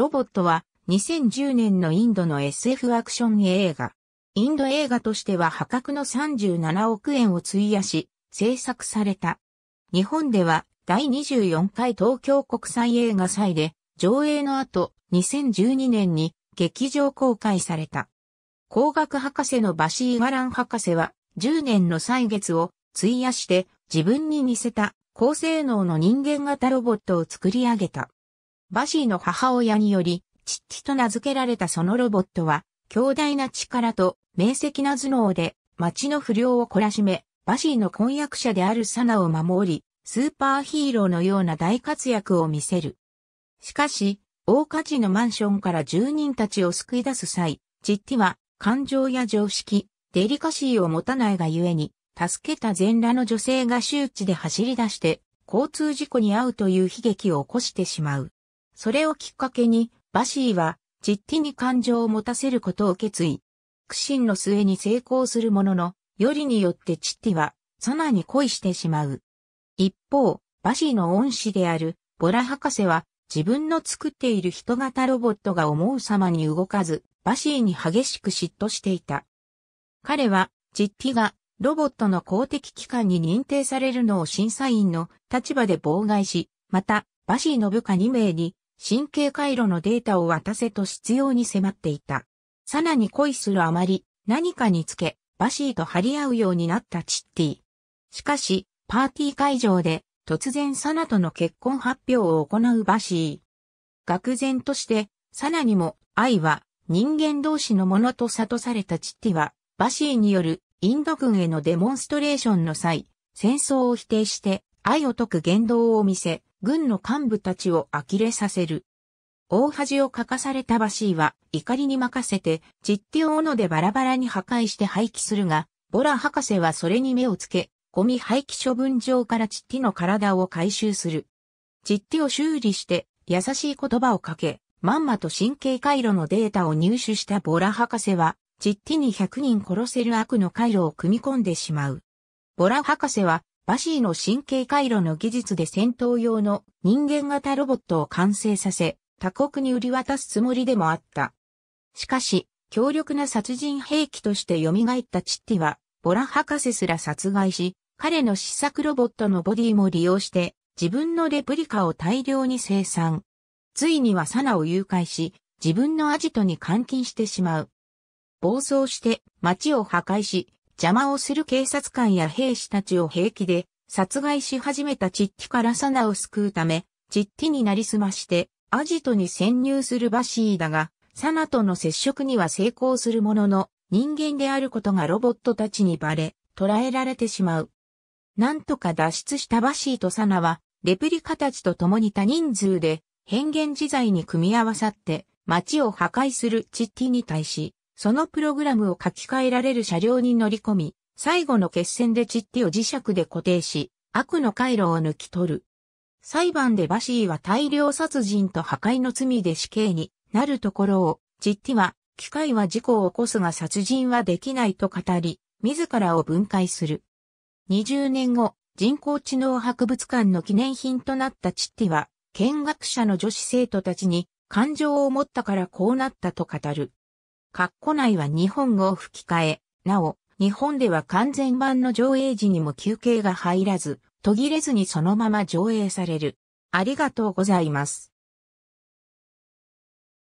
ロボットは2010年のインドの SF アクション映画。インド映画としては破格の37億円を費やし、制作された。日本では第24回東京国際映画祭で上映の後2012年に劇場公開された。工学博士のバシーガラン博士は10年の歳月を費やして自分に似せた高性能の人間型ロボットを作り上げた。バシーの母親により、チッチと名付けられたそのロボットは、強大な力と明晰な頭脳で、町の不良を懲らしめ、バシーの婚約者であるサナを守り、スーパーヒーローのような大活躍を見せる。しかし、大火事のマンションから住人たちを救い出す際、チッティは感情や常識、デリカシーを持たないがゆえに、助けた全裸の女性が周知で走り出して、交通事故に遭うという悲劇を起こしてしまう。それをきっかけに、バシーは、ジッティに感情を持たせることを決意。苦心の末に成功するものの、よりによってチッティは、さナに恋してしまう。一方、バシーの恩師である、ボラ博士は、自分の作っている人型ロボットが思う様に動かず、バシーに激しく嫉妬していた。彼は、ジッティが、ロボットの公的機関に認定されるのを審査員の立場で妨害し、また、バシーの部下2名に神経回路のデータを渡せと必要に迫っていた。さらに恋するあまり、何かにつけ、バシーと張り合うようになったチッティ。しかし、パーティー会場で、突然サナとの結婚発表を行うバシー。愕然として、サナにも、愛は、人間同士のものと悟されたチッティは、バシーによる、インド軍へのデモンストレーションの際、戦争を否定して、愛を解く言動を見せ、軍の幹部たちを呆れさせる。大恥をかかされたバシーは怒りに任せて、チッティを斧でバラバラに破壊して廃棄するが、ボラ博士はそれに目をつけ、ゴミ廃棄処分場からチッティの体を回収する。チッティを修理して、優しい言葉をかけ、まんまと神経回路のデータを入手したボラ博士は、チッティに100人殺せる悪の回路を組み込んでしまう。ボラ博士はバシーの神経回路の技術で戦闘用の人間型ロボットを完成させ、他国に売り渡すつもりでもあった。しかし、強力な殺人兵器として蘇ったチッティは、ボラ博士すら殺害し、彼の試作ロボットのボディも利用して、自分のレプリカを大量に生産。ついにはサナを誘拐し、自分のアジトに監禁してしまう。暴走して街を破壊し、邪魔をする警察官や兵士たちを平気で殺害し始めたチッティからサナを救うため、チッティになりすまして、アジトに潜入するバシーだが、サナとの接触には成功するものの、人間であることがロボットたちにバレ、捕らえられてしまう。なんとか脱出したバシーとサナは、レプリカたちと共に多人数で、変幻自在に組み合わさって、街を破壊するチッティに対し、そのプログラムを書き換えられる車両に乗り込み、最後の決戦でチッティを磁石で固定し、悪の回路を抜き取る。裁判でバシーは大量殺人と破壊の罪で死刑になるところを、チッティは、機械は事故を起こすが殺人はできないと語り、自らを分解する。20年後、人工知能博物館の記念品となったチッティは、見学者の女子生徒たちに、感情を持ったからこうなったと語る。括弧内は日本語を吹き替え、なお、日本では完全版の上映時にも休憩が入らず、途切れずにそのまま上映される。ありがとうございます。